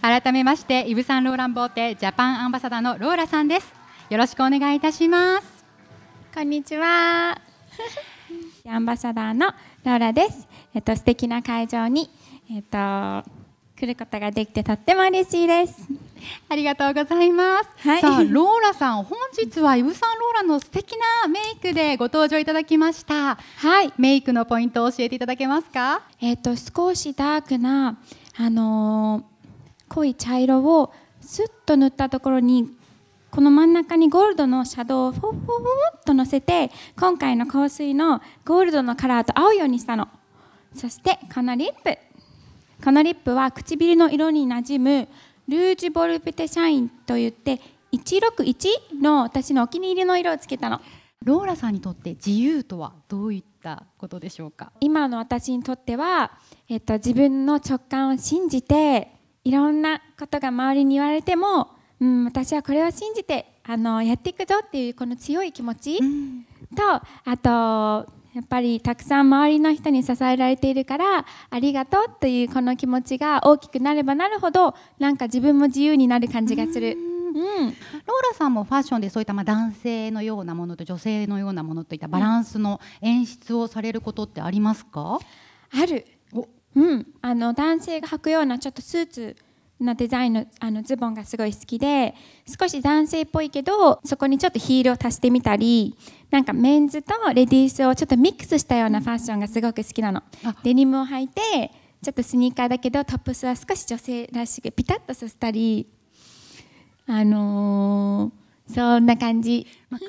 改めましてイブ・サンローラン・ボーテジャパンアンバサダーのローラさんですよろしくお願いいたしますこんにちは アンバサダーのローラですえっと素敵な会場にえっと来ることができてとっても嬉しいですありがとうございます、はい、さあローラさん本日はイブサンローラの素敵なメイクでご登場いただきましたはいメイクのポイントを教えていただけますかえっ、と少しダークなあのー濃い茶色をスッと塗ったところにこの真ん中にゴールドのシャドウをフォフォフォっとのせて今回の香水のゴールドのカラーと合うようにしたのそしてこのリップこのリップは唇の色になじむルージュ・ボルペテシャインといって161の私のお気に入りの色をつけたのローラさんにとって自由とはどういったことでしょうか今の私にとっては、えっと、自分の直感を信じていろんなことが周りに言われても、うん、私はこれを信じてあのやっていくぞっていうこの強い気持ちと、とあとやっぱりたくさん周りの人に支えられているからありがとうというこの気持ちが大きくなればなるほどなんか自分も自由になる感じがする。うん、ローラさんもファッションでそういったま男性のようなものと女性のようなものといったバランスの演出をされることってありますか、うん、あるうん、あの男性が履くようなちょっとスーツなデザインのあのズボンがすごい好きで少し男性っぽいけどそこにちょっとヒールを足してみたりなんかメンズとレディースをちょっとミックスしたようなファッションがすごく好きなのデニムを履いてちょっとスニーカーだけどトップスは少し女性らしくピタッとさせたりあのー、そんな感じ。まあ